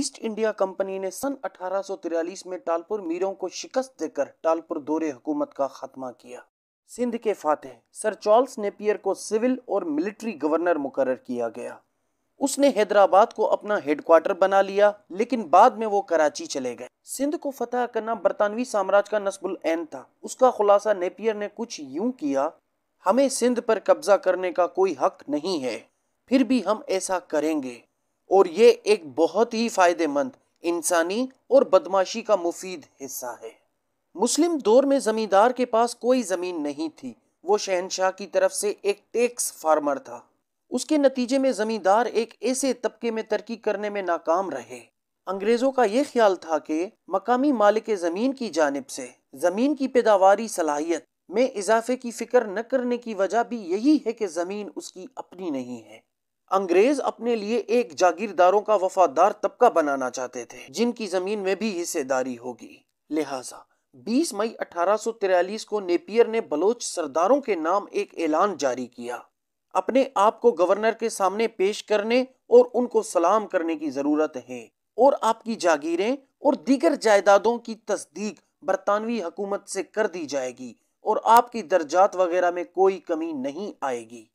East India company ने सन 1843 में टालपुर मीरों को शिकस्त देकर टालपुर दौरे हुकूमत का खात्मा किया सिंध के फातह सर चार्ल्स नेपियर को सिविल और मिलिट्री गवर्नर मुकर किया गया उसने हैदराबाद को अपना हेडक्वार्टर बना लिया लेकिन बाद में वो कराची चले गए सिंध को फतह करना बरतानवी साम्राज्य का नस्बुल एन था उसका खुलासा नेपियर ने कुछ यूं किया हमें सिंध पर कब्जा करने का कोई हक नहीं है फिर भी हम ऐसा करेंगे और ये एक बहुत ही फ़ायदेमंद इंसानी और बदमाशी का मुफीद हिस्सा है मुस्लिम दौर में ज़मींदार के पास कोई ज़मीन नहीं थी वो शहनशाह की तरफ से एक टैक्स फार्मर था उसके नतीजे में ज़मींदार एक ऐसे तबके में तरक्की करने में नाकाम रहे अंग्रेज़ों का यह ख्याल था कि मकामी मालिक ज़मीन की जानब से ज़मीन की पैदावारी सलाहियत में इजाफे की फ़िक्र न करने की वजह भी यही है कि ज़मीन उसकी अपनी नहीं है अंग्रेज अपने लिए एक जागीरदारों का वफादार तबका बनाना चाहते थे जिनकी जमीन में भी हिस्सेदारी होगी लिहाजा 20 मई 1843 को नेपियर ने बलोच सरदारों के नाम एक ऐलान जारी किया अपने आप को गवर्नर के सामने पेश करने और उनको सलाम करने की जरूरत है और आपकी जागीरें और दीगर जायदादों की तस्दीक बरतानवी हुकूमत से कर दी जाएगी और आपकी दर्जात वगैरह में कोई कमी नहीं आएगी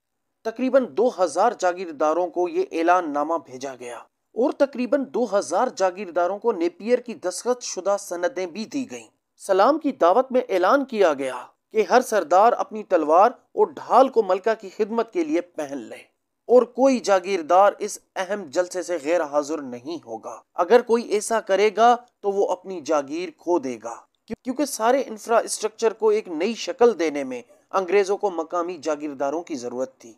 तकरीबन 2000 जागीरदारों को ये ऐलाननामा भेजा गया और तकरीबन 2000 जागीरदारों को नेपियर की दस्खत शुदा सनदें भी दी गईं। सलाम की दावत में ऐलान किया गया कि हर सरदार अपनी तलवार और ढाल को मलका की खिदमत के लिए पहन ले और कोई जागीरदार इस अहम जलसे से गैर हाजिर नहीं होगा अगर कोई ऐसा करेगा तो वो अपनी जागीर खो देगा क्योंकि सारे इंफ्रास्ट्रक्चर को एक नई शक्ल देने में अंग्रेज़ों को मकामी जागीरदारों की ज़रूरत थी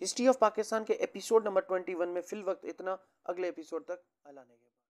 हिस्ट्री ऑफ पाकिस्तान के एपिसोड नंबर ट्वेंटी वन में फिल वक्त इतना अगले एपिसोड तक अल्लाह ने